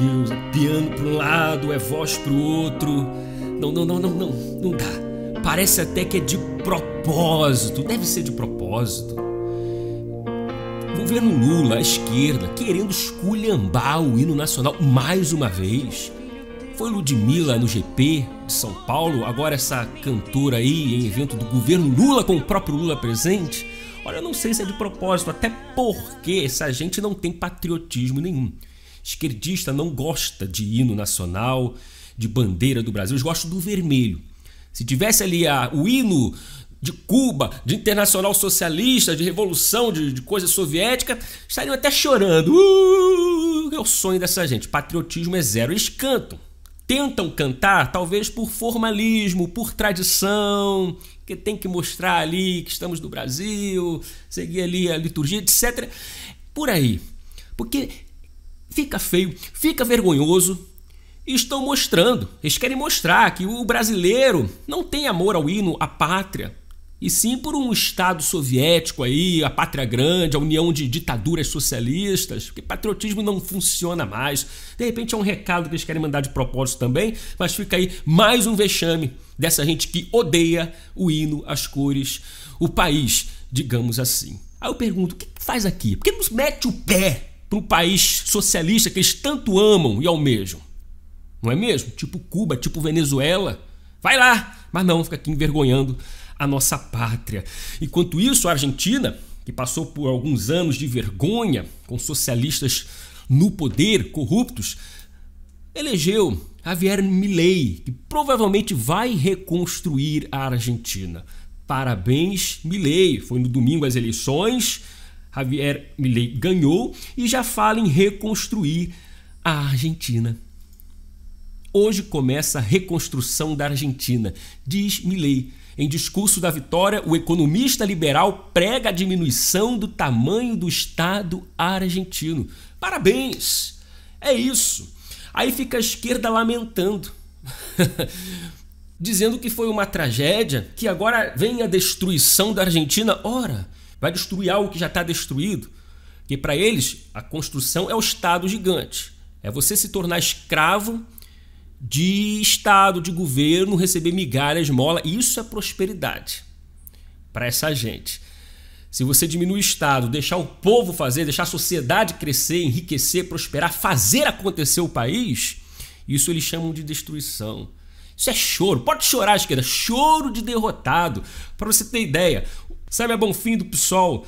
Deus, é piano para um lado, é voz para o outro. Não, não, não, não, não, não dá. Parece até que é de propósito, deve ser de propósito. governo Lula, a esquerda, querendo esculhambar o hino nacional mais uma vez. Foi Ludmilla no GP de São Paulo, agora essa cantora aí em evento do governo Lula com o próprio Lula presente. Olha, eu não sei se é de propósito, até porque essa gente não tem patriotismo nenhum. Esquerdista não gosta de hino nacional, de bandeira do Brasil, eles gostam do vermelho. Se tivesse ali a, o hino de Cuba, de internacional socialista, de revolução, de, de coisa soviética, estariam até chorando. Uh, é o sonho dessa gente. Patriotismo é zero. Eles cantam. Tentam cantar, talvez por formalismo, por tradição, que tem que mostrar ali que estamos no Brasil, seguir ali a liturgia, etc. Por aí. Porque fica feio, fica vergonhoso. estão mostrando, eles querem mostrar que o brasileiro não tem amor ao hino, à pátria, e sim por um Estado soviético aí, a pátria grande, a união de ditaduras socialistas, porque patriotismo não funciona mais. De repente é um recado que eles querem mandar de propósito também, mas fica aí mais um vexame dessa gente que odeia o hino, as cores, o país, digamos assim. Aí eu pergunto, o que faz aqui? Por que nos mete o pé para o país socialista que eles tanto amam e almejam. Não é mesmo? Tipo Cuba, tipo Venezuela. Vai lá! Mas não, fica aqui envergonhando a nossa pátria. Enquanto isso, a Argentina, que passou por alguns anos de vergonha com socialistas no poder, corruptos, elegeu Javier Milei, que provavelmente vai reconstruir a Argentina. Parabéns, Milei. Foi no domingo as eleições Javier Milei ganhou e já fala em reconstruir a Argentina. Hoje começa a reconstrução da Argentina, diz Milei. Em discurso da vitória, o economista liberal prega a diminuição do tamanho do Estado argentino. Parabéns! É isso. Aí fica a esquerda lamentando, dizendo que foi uma tragédia, que agora vem a destruição da Argentina. Ora, vai destruir algo que já está destruído. Que para eles a construção é o Estado gigante. É você se tornar escravo de Estado, de governo, receber migalha, esmola. Isso é prosperidade para essa gente. Se você diminuir o Estado, deixar o povo fazer, deixar a sociedade crescer, enriquecer, prosperar, fazer acontecer o país, isso eles chamam de destruição. Isso é choro. Pode chorar, esquerda. Choro de derrotado. Para você ter ideia, Sérgio Bonfim do PSOL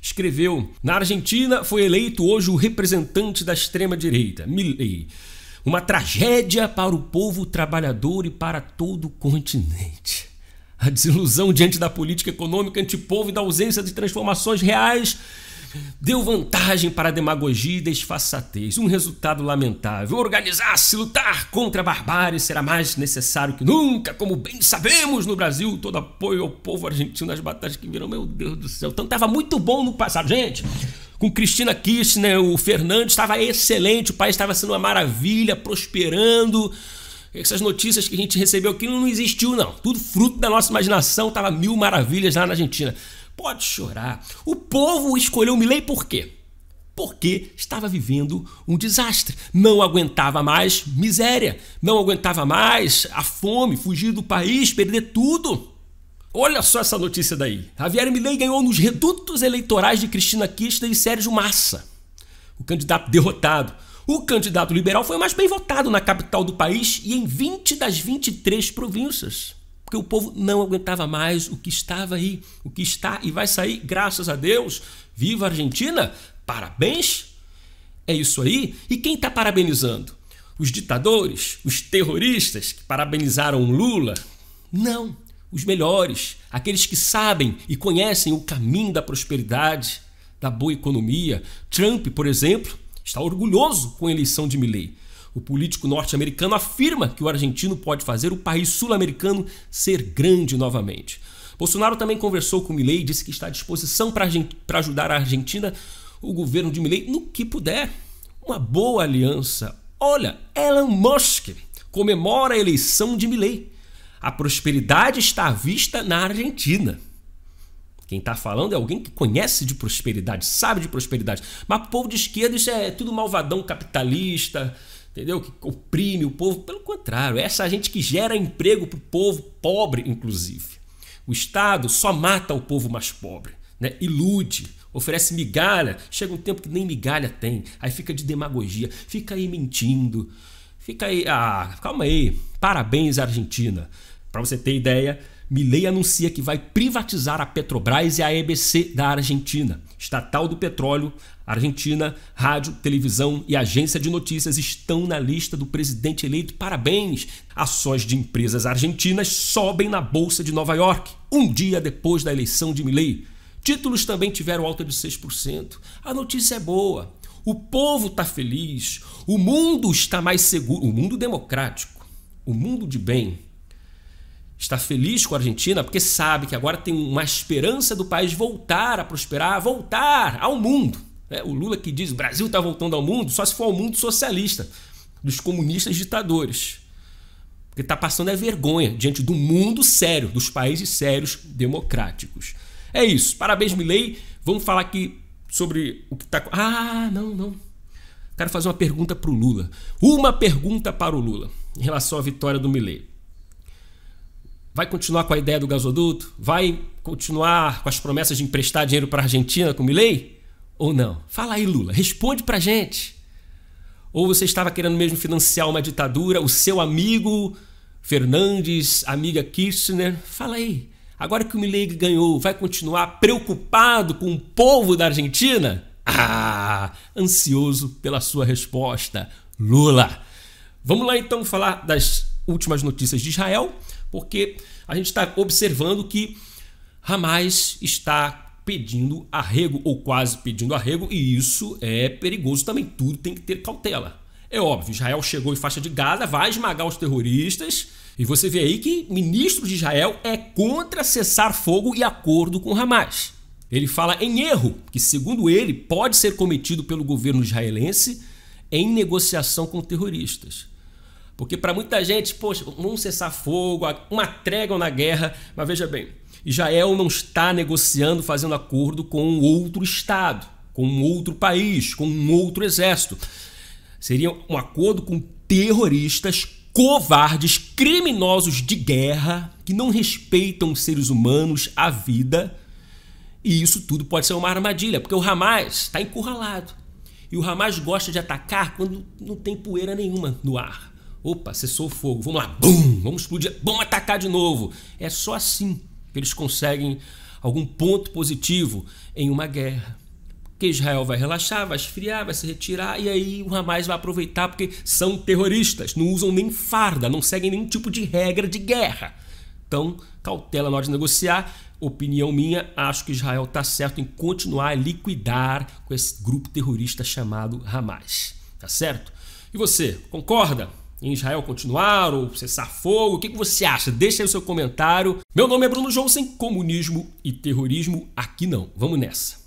escreveu: Na Argentina foi eleito hoje o representante da extrema-direita, Milley. Uma tragédia para o povo trabalhador e para todo o continente. A desilusão diante da política econômica antipovo e da ausência de transformações reais deu vantagem para a demagogia e desfaçatez. Um resultado lamentável. Organizar-se, lutar contra a barbárie será mais necessário que nunca, como bem sabemos no Brasil. Todo apoio ao povo argentino nas batalhas que viram Meu Deus do céu. Então estava muito bom no passado. Gente, com Cristina Kirchner, né, o Fernando estava excelente, o país estava sendo uma maravilha, prosperando. Essas notícias que a gente recebeu aqui não existiu, não. Tudo fruto da nossa imaginação, estava mil maravilhas lá na Argentina. Pode chorar. O povo escolheu Milley por quê? Porque estava vivendo um desastre, não aguentava mais miséria, não aguentava mais a fome, fugir do país, perder tudo. Olha só essa notícia daí. Javier Milley ganhou nos redutos eleitorais de Cristina Kirchner e Sérgio Massa. O candidato derrotado, o candidato liberal foi o mais bem votado na capital do país e em 20 das 23 províncias porque o povo não aguentava mais o que estava aí, o que está e vai sair, graças a Deus. Viva a Argentina! Parabéns! É isso aí. E quem está parabenizando? Os ditadores? Os terroristas que parabenizaram Lula? Não, os melhores, aqueles que sabem e conhecem o caminho da prosperidade, da boa economia. Trump, por exemplo, está orgulhoso com a eleição de Milley. O político norte-americano afirma que o argentino pode fazer o país sul-americano ser grande novamente. Bolsonaro também conversou com Milei e disse que está à disposição para ajudar a Argentina, o governo de Milei, no que puder. Uma boa aliança. Olha, Elon Musk comemora a eleição de Milei. A prosperidade está à vista na Argentina. Quem está falando é alguém que conhece de prosperidade, sabe de prosperidade. Mas povo de esquerda, isso é tudo malvadão capitalista, entendeu? Que oprime o povo. Pelo contrário, é essa é a gente que gera emprego para o povo pobre, inclusive. O Estado só mata o povo mais pobre, né? ilude, oferece migalha. Chega um tempo que nem migalha tem, aí fica de demagogia, fica aí mentindo. Fica aí, ah, calma aí. Parabéns, Argentina. Para você ter ideia, Milei anuncia que vai privatizar a Petrobras e a EBC da Argentina, estatal do petróleo, Argentina, rádio, televisão e agência de notícias estão na lista do presidente eleito. Parabéns! Ações de empresas argentinas sobem na Bolsa de Nova York, um dia depois da eleição de Milley. Títulos também tiveram alta de 6%. A notícia é boa. O povo está feliz. O mundo está mais seguro. O mundo democrático. O mundo de bem está feliz com a Argentina porque sabe que agora tem uma esperança do país voltar a prosperar, voltar ao mundo. É, o Lula que diz Brasil está voltando ao mundo, só se for ao mundo socialista, dos comunistas ditadores. Porque está passando é vergonha diante do mundo sério, dos países sérios democráticos. É isso. Parabéns, Milei. Vamos falar aqui sobre o que está. Ah, não, não. Quero fazer uma pergunta para o Lula. Uma pergunta para o Lula em relação à vitória do Milei. Vai continuar com a ideia do gasoduto? Vai continuar com as promessas de emprestar dinheiro para a Argentina com o Milei? Ou não? Fala aí, Lula, responde pra gente. Ou você estava querendo mesmo financiar uma ditadura, o seu amigo Fernandes, amiga Kirchner? Fala aí. Agora que o Milei ganhou, vai continuar preocupado com o povo da Argentina? Ah, ansioso pela sua resposta, Lula. Vamos lá então falar das últimas notícias de Israel, porque a gente está observando que Hamas está pedindo arrego ou quase pedindo arrego, e isso é perigoso também. Tudo tem que ter cautela. É óbvio, Israel chegou em faixa de Gaza, vai esmagar os terroristas, e você vê aí que ministro de Israel é contra cessar fogo e acordo com Hamas. Ele fala em erro, que segundo ele pode ser cometido pelo governo israelense em negociação com terroristas. Porque para muita gente, poxa, vamos cessar fogo, uma trégua na guerra, mas veja bem, Israel não está negociando, fazendo acordo com outro Estado, com outro país, com um outro exército. Seria um acordo com terroristas, covardes, criminosos de guerra, que não respeitam os seres humanos, a vida. E isso tudo pode ser uma armadilha, porque o Hamas está encurralado. E o Hamas gosta de atacar quando não tem poeira nenhuma no ar. Opa, cessou o fogo, vamos lá, bum, vamos explodir, vamos atacar de novo. É só assim que eles conseguem algum ponto positivo em uma guerra. Porque Israel vai relaxar, vai esfriar, vai se retirar e aí o Hamas vai aproveitar porque são terroristas, não usam nem farda, não seguem nenhum tipo de regra de guerra. Então, cautela na hora de negociar. Opinião minha, acho que Israel está certo em continuar a liquidar com esse grupo terrorista chamado Hamas. Tá certo? E você, concorda? em Israel continuar ou cessar fogo? O que, você acha? Deixa aí o seu comentário. Meu nome é Bruno Johnson, comunismo e terrorismo aqui não. Vamos nessa.